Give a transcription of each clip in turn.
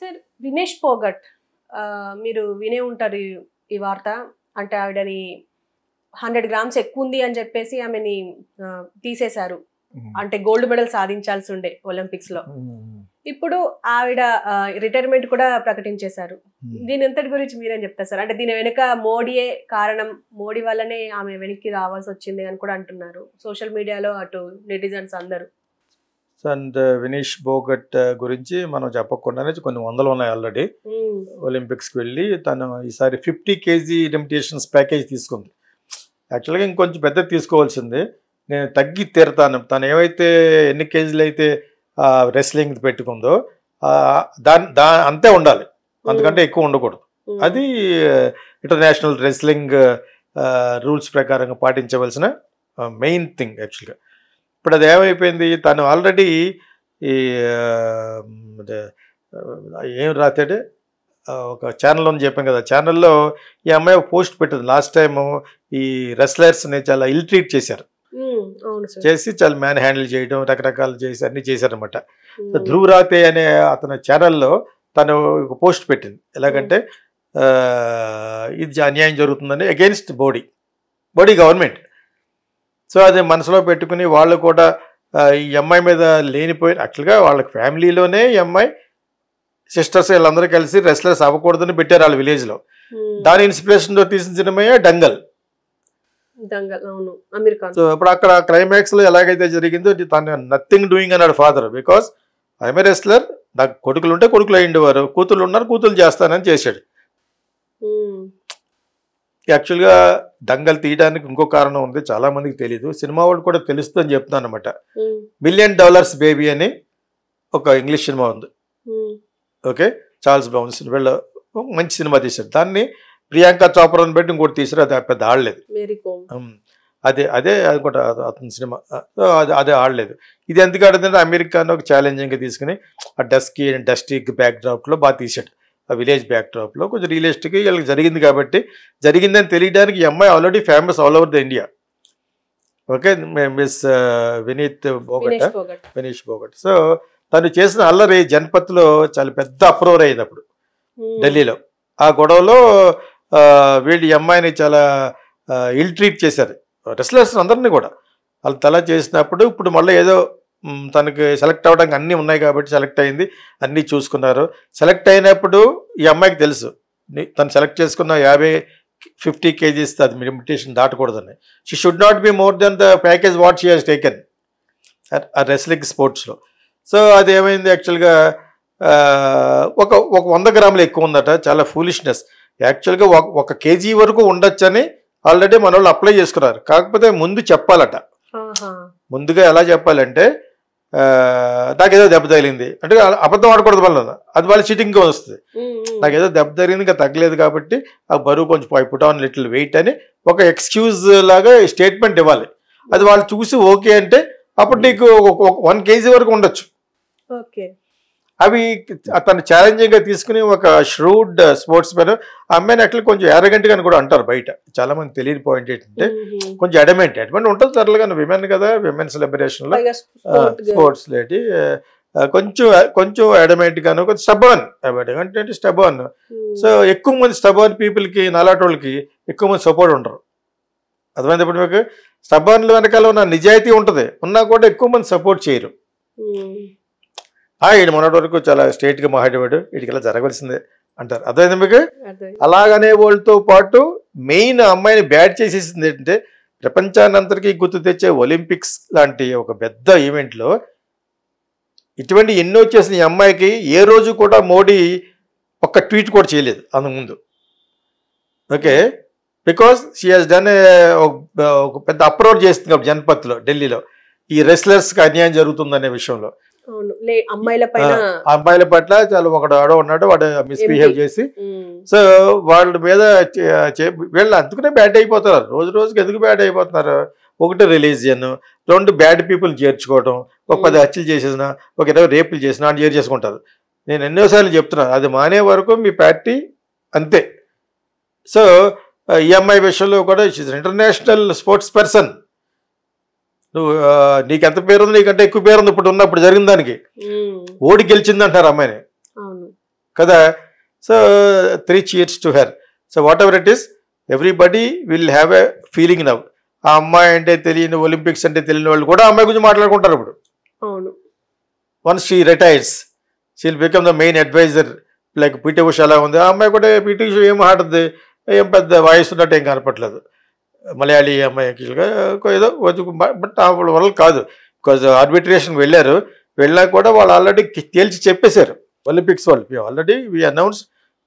Sir Vinesh Phogat మీరు వినే ఉంటారు ఈ వార్త అంటే ఆవిడని హండ్రెడ్ గ్రామ్స్ ఎక్కువ ఉంది అని చెప్పేసి ఆమెని తీసేశారు అంటే గోల్డ్ మెడల్ సాధించాల్సి ఉండే ఒలింపిక్స్ లో ఇప్పుడు ఆవిడ రిటైర్మెంట్ కూడా ప్రకటించేశారు దీని ఎంతటి గురించి మీరేం చెప్తారు సార్ అంటే దీని వెనుక మోడీయే కారణం మోడీ వల్లనే ఆమె వెనక్కి రావాల్సి వచ్చింది అని కూడా అంటున్నారు సోషల్ మీడియాలో అటు నెటిజన్స్ అందరూ అండ్ వినీష్ బోగట్ గురించి మనం చెప్పకుండానే కొన్ని వందలు ఉన్నాయి ఆల్రెడీ ఒలింపిక్స్కి వెళ్ళి తను ఈసారి ఫిఫ్టీ కేజీ లిమిటేషన్స్ ప్యాకేజ్ తీసుకుంది యాక్చువల్గా ఇంకొంచెం పెద్ద తీసుకోవాల్సింది నేను తగ్గి తీరుతాను తను ఏమైతే ఎన్ని కేజీలు అయితే రెస్లింగ్ పెట్టుకుందో దాని దా అంతే ఉండాలి అందుకంటే ఎక్కువ ఉండకూడదు అది ఇంటర్నేషనల్ రెస్లింగ్ రూల్స్ ప్రకారంగా పాటించవలసిన మెయిన్ థింగ్ యాక్చువల్గా ఇప్పుడు అది ఏమైపోయింది తను ఆల్రెడీ ఈ ఏం రాతాడు ఒక ఛానల్ అని చెప్పాను కదా ఛానల్లో ఈ అమ్మాయి పోస్ట్ పెట్టింది లాస్ట్ టైం ఈ రెస్లర్స్ని చాలా ఇల్ ట్రీట్ చేశారు చేసి చాలా మ్యాన్ హ్యాండిల్ చేయడం రకరకాలు చేసి అన్ని చేశారనమాట ధ్రువ్ రాతే అనే అతని ఛానల్లో తను ఒక పోస్ట్ పెట్టింది ఎలాగంటే ఇది అన్యాయం జరుగుతుందని అగెన్స్ట్ బోడీ బోడీ గవర్నమెంట్ సో అది మనసులో పెట్టుకుని వాళ్ళు కూడా ఈ అమ్మాయి మీద లేనిపోయిన యాక్చువల్గా వాళ్ళ ఫ్యామిలీలోనే ఈ అమ్మాయి సిస్టర్స్ వీళ్ళందరూ కలిసి రెస్లర్స్ అవ్వకూడదని పెట్టారు వాళ్ళ విలేజ్లో దాని ఇన్స్పిరేషన్తో తీసిన సినిమా డంగల్ సో ఇప్పుడు అక్కడ క్లైమాక్స్ లో ఎలాగైతే జరిగిందో తను నథింగ్ డూయింగ్ అన్నాడు ఫాదర్ బికాస్ ఐఎమ్ రెస్లర్ నాకు కొడుకులు ఉంటే కొడుకులు అయ్యిండేవారు కూతుళ్ళు ఉన్నారు కూతులు చేస్తానని చేశాడు యాక్చువల్గా దంగలు తీయడానికి ఇంకో కారణం ఉంది చాలా మందికి తెలియదు సినిమా వాళ్ళు కూడా అని చెప్తున్నాను అనమాట మిలియన్ డాలర్స్ బేబీ అని ఒక ఇంగ్లీష్ సినిమా ఉంది ఓకే చార్ల్స్ బ్రౌన్స్ వీళ్ళ మంచి సినిమా తీశారు దాన్ని ప్రియాంక చోప్రాన్ బట్టి ఇంకోటి తీసారు అది పెద్ద ఆడలేదు అదే అదే అనుకుంటా అతని సినిమా అది అదే ఆడలేదు ఇది ఎందుకు ఆడదంటే అమెరికాను ఒక ఛాలెంజింగ్గా తీసుకుని ఆ డస్ట్కి డస్టీ బ్యాక్డ్రాప్లో బాగా తీసాడు ఆ విలేజ్ బ్యాక్ డ్రాప్లో కొంచెం రియలిస్టిక్గా వీళ్ళకి జరిగింది కాబట్టి జరిగిందని తెలియడానికి ఈ అమ్మాయి already famous all over the India okay miss Vineet Phogat Vinesh Phogat so తను చేసిన అల్లరి జనపత్లో చాలా పెద్ద అప్రోర్ అయింది అప్పుడు hmm. ఢిల్లీలో ఆ గొడవలో వీళ్ళు ఈ అమ్మాయిని చాలా ఇల్ ట్రీట్ చేశారు రెస్లర్స్ అందరినీ కూడా వాళ్ళు తలా చేసినప్పుడు ఇప్పుడు మళ్ళీ ఏదో తనకి సెలెక్ట్ అవ్వడానికి అన్నీ ఉన్నాయి కాబట్టి సెలెక్ట్ అయింది అన్నీ చూసుకున్నారు సెలెక్ట్ అయినప్పుడు ఈ అమ్మాయికి తెలుసు తను సెలెక్ట్ చేసుకున్న యాభై ఫిఫ్టీ కేజీస్ అది లిమిటేషన్ దాటకూడదని she should not be more than the package what she has taken ఆ రెస్లింగ్ స్పోర్ట్స్లో సో అది ఏమైంది యాక్చువల్గా ఒక ఒక వంద గ్రాములు ఎక్కువ ఉందట చాలా ఫూలిష్నెస్ యాక్చువల్గా ఒక కేజీ వరకు ఉండొచ్చని ఆల్రెడీ మన వాళ్ళు అప్లై చేసుకున్నారు కాకపోతే ముందు చెప్పాలట ముందుగా ఎలా చెప్పాలంటే నాకేదో దెబ్బ తగిలింది అంటే అబద్ధం ఆడకూడదు వల్ల అది వాళ్ళ చీటింగ్గా వస్తుంది నాకేదో దెబ్బ తగిలింది ఇంకా తగ్గలేదు కాబట్టి ఆ బరువు కొంచెం పై పుట్ ఆన్ లిటిల్ వెయిట్ అని ఒక ఎక్స్క్యూజ్ లాగా స్టేట్మెంట్ ఇవ్వాలి అది వాళ్ళు చూసి ఓకే అంటే అప్పుడు నీకు వన్ కేజీ వరకు ఉండొచ్చు ఓకే అవి తను ఛాలెంజింగ్గా తీసుకుని ఒక ష్రూడ్ స్పోర్ట్స్ మ్యాన్ అమ్మాయిని అట్లా కొంచెం ఎరగంటగా అని కూడా అంటారు బయట చాలా మంది తెలియని పాయింట్ ఏంటంటే కొంచెం అడమెంట్ అడమెంట్ ఉంటుంది తరలిగా విమెన్ కదా విమెన్స్ లిబరేషన్లో స్పోర్ట్స్ లేటి కొంచెం కొంచెం అడమెంట్ గాను కొంచెం స్టబర్న్ అంటే స్టబర్న్ సో ఎక్కువ మంది స్టబర్న్ పీపుల్కి నాలాటోళ్ళకి ఎక్కువ మంది సపోర్ట్ ఉండరు అర్థమైనప్పుడు మీకు స్టబర్న్ల వెనకాల ఉన్న నిజాయితీ ఉంటుంది ఉన్నా కూడా ఎక్కువ మంది సపోర్ట్ చేయరు ఈయన మొన్నటి వరకు చాలా స్ట్రైట్గా మాట్లాడేవాడు వీటికి ఇలా జరగవలసిందే అంటారు అర్థమైంది మీకు అలాగనే వాళ్ళతో పాటు మెయిన్ అమ్మాయిని బ్యాట్ చేసేసింది ఏంటంటే ప్రపంచానంతరికి గుర్తు తెచ్చే ఒలింపిక్స్ లాంటి ఒక పెద్ద ఈవెంట్లో ఇటువంటి ఎన్నో చేసిన ఈ అమ్మాయికి ఏ రోజు కూడా మోడీ ఒక్క ట్వీట్ కూడా చేయలేదు అందుముందు okay because she has done ఒక పెద్ద అప్రోడ్ చేస్తుంది జనపత్లో ఢిల్లీలో ఈ రెస్లర్స్కి అన్యాయం జరుగుతుందనే విషయంలో అమ్మాయిల పైన అమ్మాయిల పట్ల చాలా ఒకడు ఆడో ఉన్నాడు వాడు మిస్బిహేవ్ చేసి సో వాళ్ళ మీద వీళ్ళు అందుకునే బ్యాడ్ అయిపోతున్నారు రోజు రోజుకి ఎందుకు బ్యాడ్ అయిపోతున్నారు ఒకటి రిలీజియన్ రెండు బ్యాడ్ పీపుల్ చేర్చుకోవడం ఒక పది హత్యలు చేసేసిన ఒక ఇరవై రేపులు చేసినా అని చేర్ చేసుకుంటారు నేను ఎన్నోసార్లు చెప్తున్నాను అది మానే వరకు మీ పార్టీ అంతే సో ఈ అమ్మాయి విషయంలో కూడా ఇంటర్నేషనల్ స్పోర్ట్స్ పర్సన్ నువ్వు నీకెంత ఉంది నీకంటే ఎక్కువ పేరు ఉంది ఇప్పుడు ఉన్నప్పుడు జరిగిన దానికి ఓడి గెలిచింది అంటారు అమ్మాయిని కదా so three cheers to her so whatever it is everybody will have a feeling now ఆ అమ్మాయి అంటే తెలియని ఒలింపిక్స్ అంటే తెలియని వాళ్ళు కూడా అమ్మాయి గురించి మాట్లాడుకుంటారు ఇప్పుడు once she retires she'll become the main advisor like PT Usha ఉంది ఆ అమ్మాయి కూడా పీటీ ఉష ఏం ఆడుద్ది ఏం పెద్ద వయసు ఉన్నట్టు ఏం కనపట్లేదు మలయాళీ అమ్మాయికిగా ఏదో బట్ వాళ్ళ వల్ల కాదు బికాజ్ ఆర్బిట్రేషన్ వెళ్ళారు వెళ్ళా కూడా వాళ్ళు ఆల్రెడీ తేల్చి చెప్పేశారు ఒలింపిక్స్ వాళ్ళు already we announce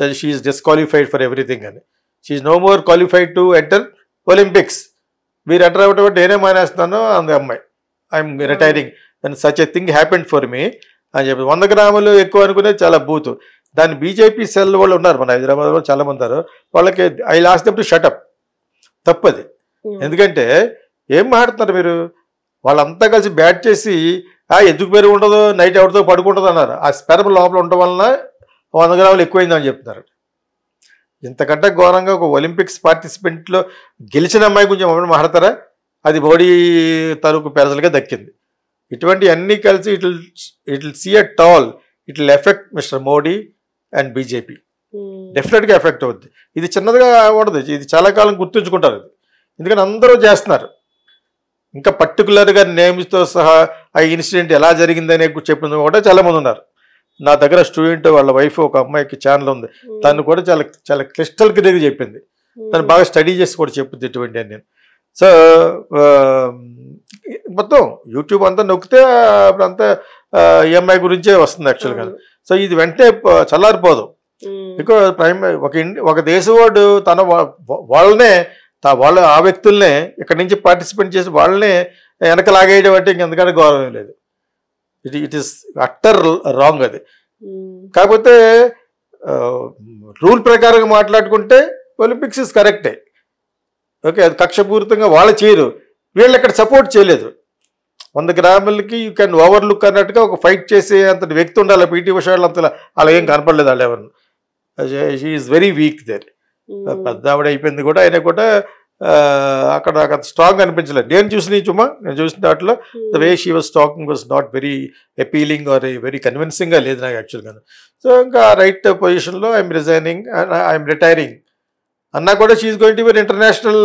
that she's disqualified for everything అని she's no more qualified to enter Olympics మీరు ఎంటర్ అవ్వటం నేనే మానేస్తాను అంది అమ్మాయి I'm retiring and such a thing happened for me అని చెప్పి వంద గ్రాములు ఎక్కువ అనుకునే చాలా బూతు దాని బీజేపీ సెల్ వాళ్ళు ఉన్నారు మన వాళ్ళు చాలామంది ఉన్నారు వాళ్ళకి ఐ లాస్ట్ దెబ్ టు షటప్ తప్పది ఎందుకంటే ఏం మాట్లాడుతున్నారు మీరు వాళ్ళంతా కలిసి బ్యాట్ చేసి ఆ ఎందుకు పేరు ఉండదు నైట్ ఎవరితో పడుకుంటుంది అన్నారు ఆ స్పెరమ్ లోపల ఉండడం వలన వంద గ్రాములు ఎక్కువైందని చెప్తున్నారు ఇంతకంటే ఘోరంగా ఒక ఒలింపిక్స్ పార్టిసిపెంట్లో గెలిచిన అమ్మాయి కొంచెం ఎవరు మాడతారా అది బాడీ తరుకు పెరసలుగా దక్కింది ఇటువంటి అన్నీ కలిసి it it will see a toll it will affect mister Modi and BJP డెఫినెట్గా hmm. ఎఫెక్ట్ అవుద్ది ఇది చిన్నదిగా ఉండదు ఇది చాలా కాలం గుర్తుంచుకుంటారు ఇది ఎందుకంటే అందరూ చేస్తున్నారు ఇంకా పర్టికులర్గా నేమ్స్తో సహా ఆ ఇన్సిడెంట్ ఎలా జరిగిందనే చెప్పిన కూడా చాలామంది ఉన్నారు నా దగ్గర స్టూడెంట్ వాళ్ళ వైఫ్ ఒక అమ్మాయికి ఛానల్ ఉంది hmm. తను కూడా చాలా చాలా క్లిస్టల్ క్లియర్గా చెప్పింది hmm. తను బాగా స్టడీ చేసి కూడా చెప్పింది ఇటువంటి నేను సో మొత్తం యూట్యూబ్ అంతా నొక్కితే అప్పుడంతా ఈఎంఐ గురించే వస్తుంది యాక్చువల్గా సో ఇది వెంటనే చల్లారిపోదు బికాజ్ ప్రైమ్ ఒక ఒక దేశవాడు తన వాళ్ళనే వాళ్ళ ఆ వ్యక్తుల్నే ఇక్కడి నుంచి పార్టిసిపేట్ చేసి వాళ్ళనే వెనక లాగేయడం అంటే ఇంకెందుకంటే గౌరవం లేదు it it is utter wrong అది కాకపోతే రూల్ ప్రకారం మాట్లాడుకుంటే ఒలింపిక్స్ ఇస్ కరెక్టే ఓకే అది కక్షపూరితంగా వాళ్ళు చేయరు వీళ్ళు ఇక్కడ సపోర్ట్ చేయలేదు వంద గ్రాములకి యూ క్యాన్ ఓవర్లుక్ అన్నట్టుగా ఒక ఫైట్ చేసే అంత వ్యక్తి ఉండాలి పీటీ ఉషాళ్ళు అంత అలా ఏం కనపడలేదు వాళ్ళు ఎవరు she is very weak there పెద్ద ఆవిడ అయిపోయింది కూడా ఆయన కూడా అక్కడ నాకు అంత స్ట్రాంగ్ అనిపించలేదు నేను చూసిన చుమ్మా నేను చూసిన దాంట్లో the way she was talking was not very appealing or very కన్విన్సింగ్గా లేదు నాకు యాక్చువల్గా సో ఇంకా రైట్ పొజిషన్లో I'm resigning and I'm retiring అన్నా కూడా she's going to be international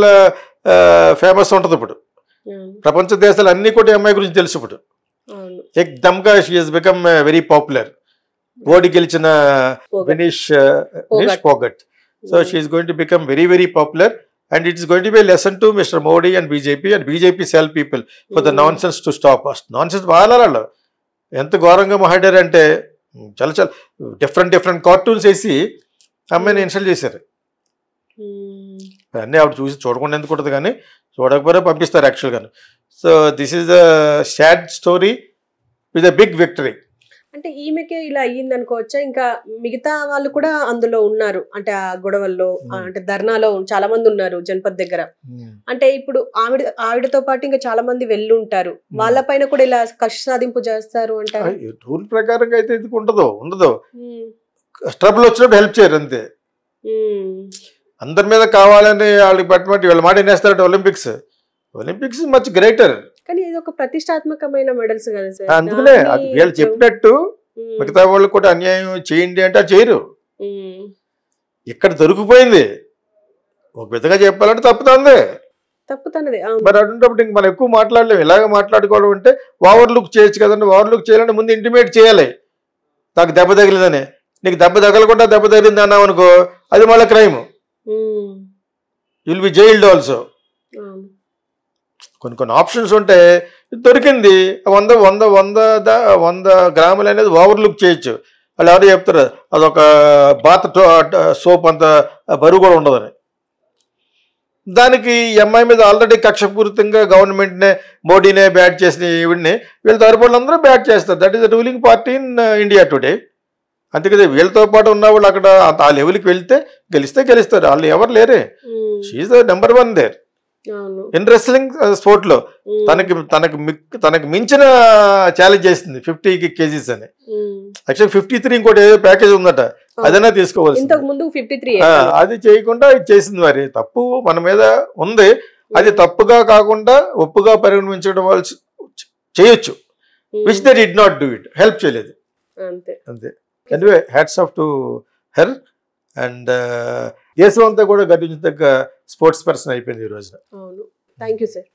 famous ఉంటుంది ఇప్పుడు hmm. ప్రపంచ దేశాలు అన్నీ కూడా అమ్మాయి గురించి తెలుసు ఇప్పుడు ఎక్ దమ్గా she has become very popular ఓడి గెలిచిన Vinesh Vinesh Phogat so she's going to become very very popular and it's going to be lesson to mister Modi and BJP and BJP cell people for the nonsense to stop us nonsense బాగా ఎంత ఘోరంగా మహాడారు అంటే చాలా చాలా different different cartoons వేసి అమ్మాయిని insult hmm. చేశారు hmm. అన్నీ ఆవిడ చూసి చూడకుండా ఎందుకు ఉంటుంది కానీ చూడకపోతే పంపిస్తారు యాక్చువల్గా so this is the sad story with a big victory అంటే ఈమెకే ఇలా అయ్యింది అనుకోవచ్చా ఇంకా మిగతా వాళ్ళు కూడా అందులో ఉన్నారు అంటే ఆ గొడవల్లో hmm. అంటే ధర్నాలో చాలా మంది ఉన్నారు జనపద్ దగ్గర hmm. అంటే ఇప్పుడు ఆవిడ ఆవిడతో పాటు ఇంకా చాలా మంది hmm. వాళ్ళ పైన కూడా ఇలా కష్ట సాధింపు చేస్తారు అంటే రూల్ ప్రకారంగా అయితే ఇది ఉండదు ఉండదు స్ట్రబుల్ వచ్చినప్పుడు హెల్ప్ చేయరు అంతే అందరి మీద కావాలని వాళ్ళకి బట్టి వీళ్ళ మాట వినేస్తారు ఒలింపిక్స్ ఒలింపిక్స్ మచ్ గ్రేటర్ కానీ ఇది ఒక ప్రతిష్టాత్మకమైన మెడల్స్ కదా సార్ అందుకనే అది వీళ్ళు చెప్పినట్టు మిగతా వాళ్ళు కూడా అన్యాయం చేయండి అంటే చేయరు ఇక్కడ దొరికిపోయింది ఒక విధంగా చెప్పాలంటే తప్పుతుంది మరి అటువంటి మనం ఎక్కువ మాట్లాడలేము ఇలాగ మాట్లాడుకోవడం అంటే ఓవర్లుక్ చేయొచ్చు కదండి ఓవర్లుక్ చేయాలంటే ముందు ఇంటిమేట్ చేయాలి నాకు దెబ్బ తగిలిందని నీకు దెబ్బ తగలకుండా దెబ్బ తగిలింది అన్నావు అనుకో అది మళ్ళీ crime you'll be jailed also కొన్ని కొన్ని ఆప్షన్స్ ఉంటే దొరికింది వంద వంద వంద వంద గ్రాములు అనేది ఓవర్లుక్ చేయొచ్చు వాళ్ళు ఎవరు చెప్తారు అదొక బాత్ సోప్ అంత బరువు కూడా ఉండదని దానికి ఎంఐ మీద ఆల్రెడీ కక్షపూరితంగా గవర్నమెంట్నే మోడీనే బ్యాట్ చేసిన ఈవిడ్ని వీళ్ళ తరపులు అందరూ బ్యాట్ చేస్తారు that is the ruling party in India today అందుకే వీళ్ళతో పాటు ఉన్న వాళ్ళు అక్కడ ఆ లెవెల్కి వెళ్తే గెలిస్తే గెలుస్తారు వాళ్ళు ఎవరు లేరే she's the number one there in wrestling sport లో తనకి తనకు తనకు మించిన ఛాలెంజ్ చేసింది ఫిఫ్టీ కేజీస్ అని యాక్చువల్ ఫిఫ్టీ త్రీ ఇంకోటి ఏదో ప్యాకేజ్ ఉందట అదైనా తీసుకోవాల్సింది అది చేయకుండా చేసింది మరి తప్పు మన మీద ఉంది అది తప్పుగా కాకుండా ఒప్పుగా పరిగణించడం వాళ్ళు చేయొచ్చు which they did not do it help చేయలేదు అంతే అంతే anyway hats off to her and దేశం అంతా కూడా గర్వించదగ్గ స్పోర్ట్స్ పర్సన్ అయిపోయింది ఈ రోజున థ్యాంక్ యూ సార్